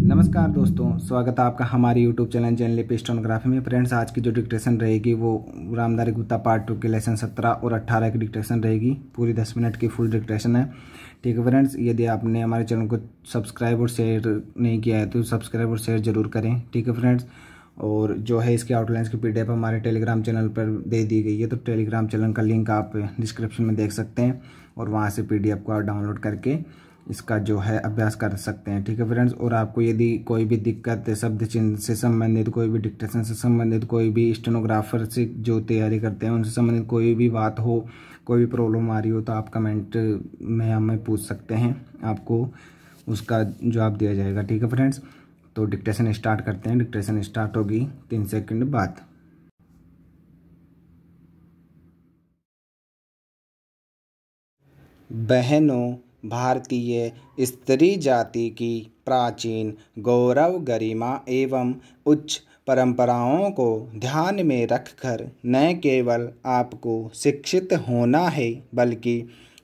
नमस्कार दोस्तों स्वागत है आपका हमारे YouTube चैनल जर्नली पेस्टोनोग्राफी में फ्रेंड्स आज की जो डिक्टेशन रहेगी वो रामदारी गुप्ता पार्ट टू के लेसन 17 और 18 की डिक्टेशन रहेगी पूरी 10 मिनट की फुल डिक्टेशन है ठीक है फ्रेंड्स यदि आपने हमारे चैनल को सब्सक्राइब और शेयर नहीं किया है तो सब्सक्राइब और शेयर जरूर करें ठीक है फ्रेंड्स और जो है इसके आउटलाइंस की पीडीएफ हमारे टेलीग्राम चैनल पर दे दी गई है तो टेलीग्राम चैनल का लिंक आप डिस्क्रिप्शन में देख सकते हैं और वहाँ से पी को डाउनलोड करके इसका जो है अभ्यास कर सकते हैं ठीक है फ्रेंड्स और आपको यदि कोई भी दिक्कत शब्द चिन्ह से संबंधित कोई भी डिक्टेशन से संबंधित कोई भी स्टेनोग्राफर से जो तैयारी करते हैं उनसे संबंधित कोई भी बात हो कोई भी प्रॉब्लम आ रही हो तो आप कमेंट में हमें पूछ सकते हैं आपको उसका जवाब दिया जाएगा ठीक है फ्रेंड्स तो डिक्टेशन स्टार्ट करते हैं डिक्टेशन स्टार्ट होगी तीन सेकंड बाद बहनों भारतीय स्त्री जाति की प्राचीन गौरव गरिमा एवं उच्च परंपराओं को ध्यान में रखकर न केवल आपको शिक्षित होना है बल्कि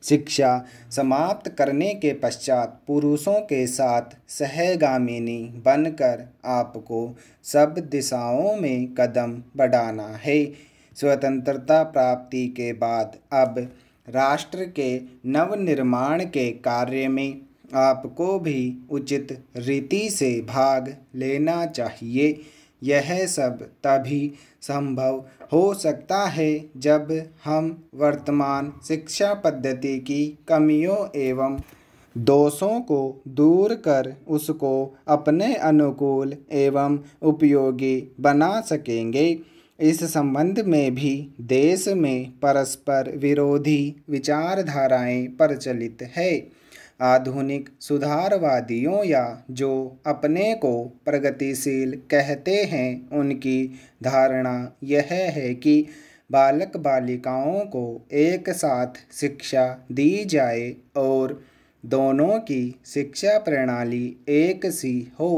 शिक्षा समाप्त करने के पश्चात पुरुषों के साथ सहगामिनी बनकर आपको सब दिशाओं में कदम बढ़ाना है स्वतंत्रता प्राप्ति के बाद अब राष्ट्र के नवनिर्माण के कार्य में आपको भी उचित रीति से भाग लेना चाहिए यह सब तभी संभव हो सकता है जब हम वर्तमान शिक्षा पद्धति की कमियों एवं दोषों को दूर कर उसको अपने अनुकूल एवं उपयोगी बना सकेंगे इस संबंध में भी देश में परस्पर विरोधी विचारधाराएं प्रचलित है आधुनिक सुधारवादियों या जो अपने को प्रगतिशील कहते हैं उनकी धारणा यह है कि बालक बालिकाओं को एक साथ शिक्षा दी जाए और दोनों की शिक्षा प्रणाली एक सी हो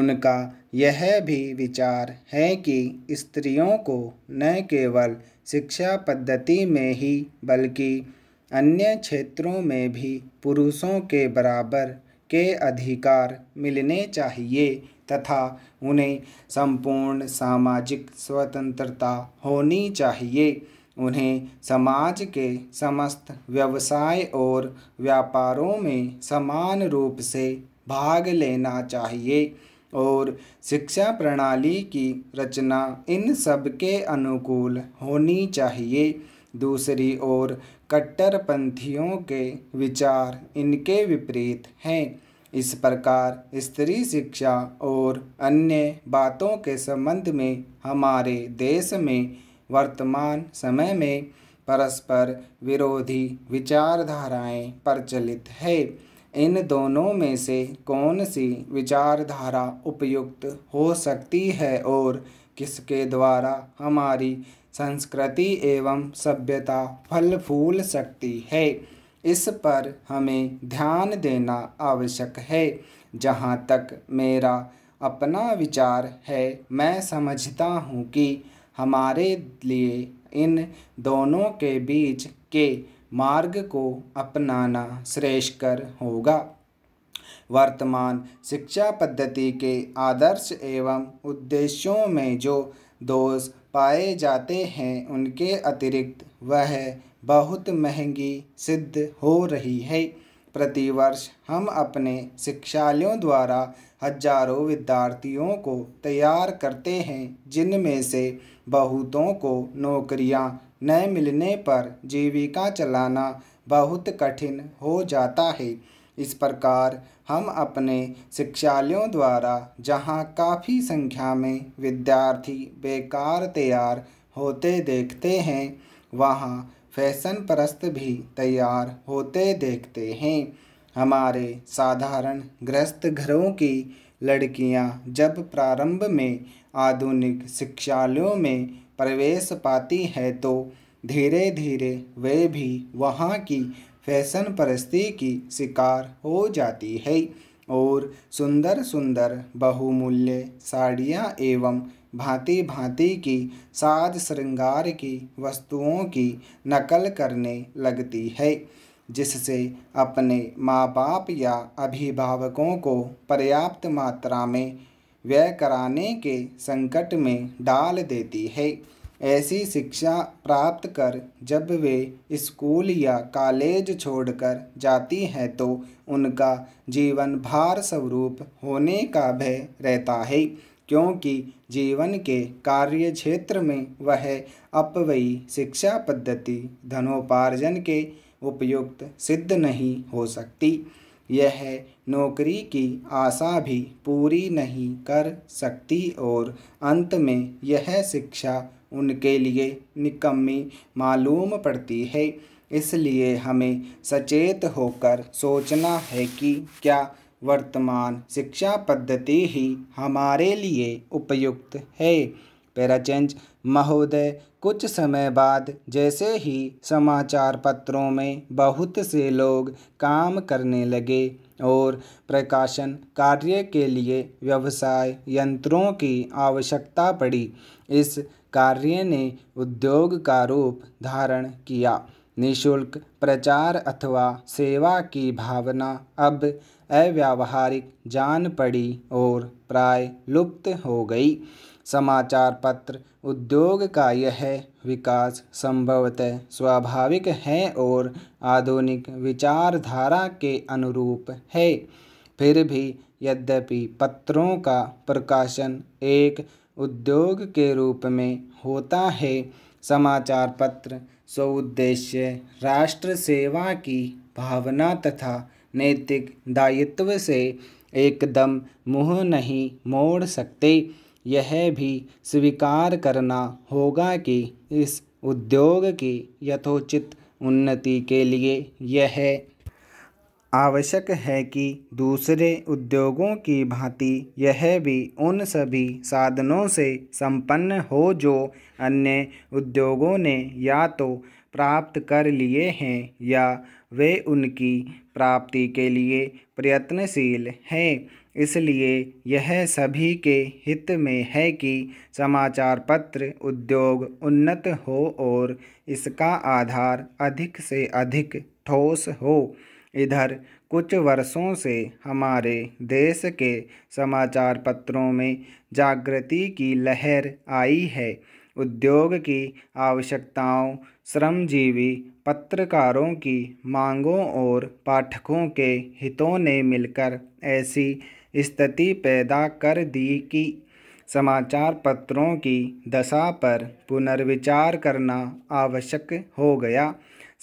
उनका यह भी विचार है कि स्त्रियों को न केवल शिक्षा पद्धति में ही बल्कि अन्य क्षेत्रों में भी पुरुषों के बराबर के अधिकार मिलने चाहिए तथा उन्हें संपूर्ण सामाजिक स्वतंत्रता होनी चाहिए उन्हें समाज के समस्त व्यवसाय और व्यापारों में समान रूप से भाग लेना चाहिए और शिक्षा प्रणाली की रचना इन सब के अनुकूल होनी चाहिए दूसरी ओर कट्टरपंथियों के विचार इनके विपरीत हैं इस प्रकार स्त्री शिक्षा और अन्य बातों के संबंध में हमारे देश में वर्तमान समय में परस्पर विरोधी विचारधाराएं प्रचलित है इन दोनों में से कौन सी विचारधारा उपयुक्त हो सकती है और किसके द्वारा हमारी संस्कृति एवं सभ्यता फल फूल सकती है इस पर हमें ध्यान देना आवश्यक है जहाँ तक मेरा अपना विचार है मैं समझता हूँ कि हमारे लिए इन दोनों के बीच के मार्ग को अपनाना श्रेष्ठकर होगा वर्तमान शिक्षा पद्धति के आदर्श एवं उद्देश्यों में जो दोष पाए जाते हैं उनके अतिरिक्त वह बहुत महंगी सिद्ध हो रही है प्रतिवर्ष हम अपने शिक्षालयों द्वारा हजारों विद्यार्थियों को तैयार करते हैं जिनमें से बहुतों को नौकरियां न मिलने पर जीविका चलाना बहुत कठिन हो जाता है इस प्रकार हम अपने शिक्षालयों द्वारा जहां काफ़ी संख्या में विद्यार्थी बेकार तैयार होते देखते हैं वहां फैशन परस्त भी तैयार होते देखते हैं हमारे साधारण गृहस्थ घरों की लड़कियां जब प्रारंभ में आधुनिक शिक्षालयों में प्रवेश पाती है तो धीरे धीरे वे भी वहाँ की फैशन परस्ती की शिकार हो जाती है और सुंदर सुंदर बहुमूल्य साड़ियाँ एवं भांति भांति की साज श्रृंगार की वस्तुओं की नकल करने लगती है जिससे अपने माँ बाप या अभिभावकों को पर्याप्त मात्रा में व्यय कराने के संकट में डाल देती है ऐसी शिक्षा प्राप्त कर जब वे स्कूल या कॉलेज छोड़कर जाती हैं तो उनका जीवन भार स्वरूप होने का भय रहता है क्योंकि जीवन के कार्य क्षेत्र में वह अपवयी शिक्षा पद्धति धनोपार्जन के उपयुक्त सिद्ध नहीं हो सकती यह नौकरी की आशा भी पूरी नहीं कर सकती और अंत में यह शिक्षा उनके लिए निकम्मी मालूम पड़ती है इसलिए हमें सचेत होकर सोचना है कि क्या वर्तमान शिक्षा पद्धति ही हमारे लिए उपयुक्त है पैराचेंज महोदय कुछ समय बाद जैसे ही समाचार पत्रों में बहुत से लोग काम करने लगे और प्रकाशन कार्य के लिए व्यवसाय यंत्रों की आवश्यकता पड़ी इस कार्य ने उद्योग का रूप धारण किया निशुल्क प्रचार अथवा सेवा की भावना अब अव्यावहारिक जान पड़ी और प्राय लुप्त हो गई समाचार पत्र उद्योग का यह विकास संभवतः स्वाभाविक है और आधुनिक विचारधारा के अनुरूप है फिर भी यद्यपि पत्रों का प्रकाशन एक उद्योग के रूप में होता है समाचार पत्र स्वउद्देश्य राष्ट्र सेवा की भावना तथा नैतिक दायित्व से एकदम मुँह नहीं मोड़ सकते यह भी स्वीकार करना होगा कि इस उद्योग की यथोचित उन्नति के लिए यह आवश्यक है कि दूसरे उद्योगों की भांति यह भी उन सभी साधनों से संपन्न हो जो अन्य उद्योगों ने या तो प्राप्त कर लिए हैं या वे उनकी प्राप्ति के लिए प्रयत्नशील हैं इसलिए यह सभी के हित में है कि समाचार पत्र उद्योग उन्नत हो और इसका आधार अधिक से अधिक ठोस हो इधर कुछ वर्षों से हमारे देश के समाचार पत्रों में जागृति की लहर आई है उद्योग की आवश्यकताओं श्रमजीवी पत्रकारों की मांगों और पाठकों के हितों ने मिलकर ऐसी स्थिति पैदा कर दी कि समाचार पत्रों की दशा पर पुनर्विचार करना आवश्यक हो गया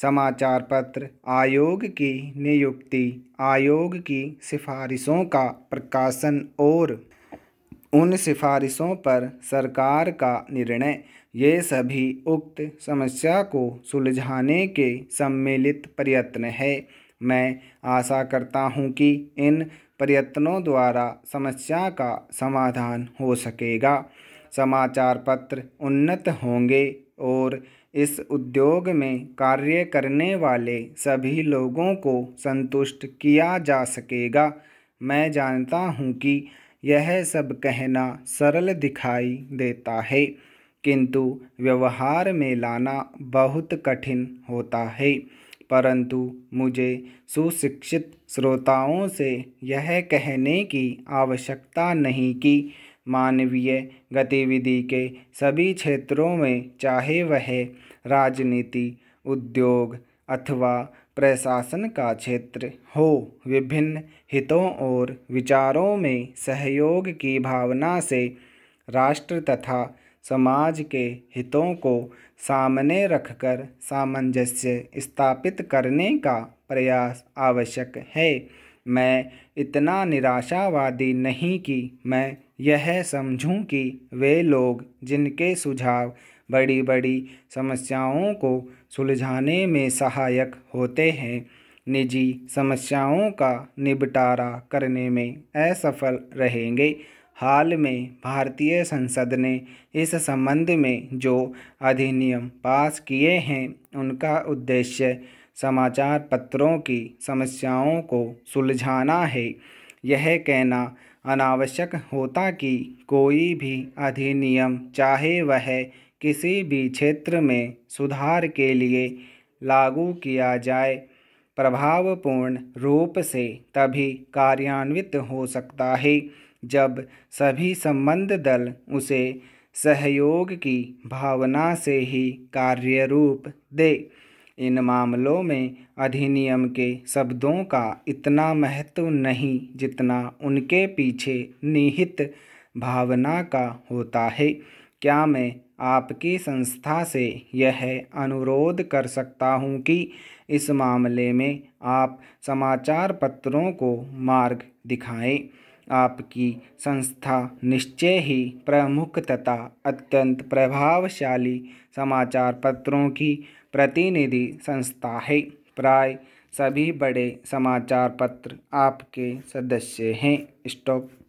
समाचार पत्र आयोग की नियुक्ति आयोग की सिफारिशों का प्रकाशन और उन सिफारिशों पर सरकार का निर्णय ये सभी उक्त समस्या को सुलझाने के सम्मिलित प्रयत्न है मैं आशा करता हूँ कि इन प्रयत्नों द्वारा समस्या का समाधान हो सकेगा समाचार पत्र उन्नत होंगे और इस उद्योग में कार्य करने वाले सभी लोगों को संतुष्ट किया जा सकेगा मैं जानता हूँ कि यह सब कहना सरल दिखाई देता है किंतु व्यवहार में लाना बहुत कठिन होता है परंतु मुझे सुशिक्षित श्रोताओं से यह कहने की आवश्यकता नहीं कि मानवीय गतिविधि के सभी क्षेत्रों में चाहे वह राजनीति उद्योग अथवा प्रशासन का क्षेत्र हो विभिन्न हितों और विचारों में सहयोग की भावना से राष्ट्र तथा समाज के हितों को सामने रखकर सामंजस्य स्थापित करने का प्रयास आवश्यक है मैं इतना निराशावादी नहीं कि मैं यह समझूं कि वे लोग जिनके सुझाव बड़ी बड़ी समस्याओं को सुलझाने में सहायक होते हैं निजी समस्याओं का निपटारा करने में असफल रहेंगे हाल में भारतीय संसद ने इस संबंध में जो अधिनियम पास किए हैं उनका उद्देश्य समाचार पत्रों की समस्याओं को सुलझाना है यह कहना अनावश्यक होता कि कोई भी अधिनियम चाहे वह किसी भी क्षेत्र में सुधार के लिए लागू किया जाए प्रभावपूर्ण रूप से तभी कार्यान्वित हो सकता है जब सभी संबंध दल उसे सहयोग की भावना से ही कार्य रूप दे इन मामलों में अधिनियम के शब्दों का इतना महत्व नहीं जितना उनके पीछे निहित भावना का होता है क्या मैं आपकी संस्था से यह अनुरोध कर सकता हूं कि इस मामले में आप समाचार पत्रों को मार्ग दिखाएं आपकी संस्था निश्चय ही प्रमुख तथा अत्यंत प्रभावशाली समाचार पत्रों की प्रतिनिधि संस्था है प्राय सभी बड़े समाचार पत्र आपके सदस्य हैं स्टॉक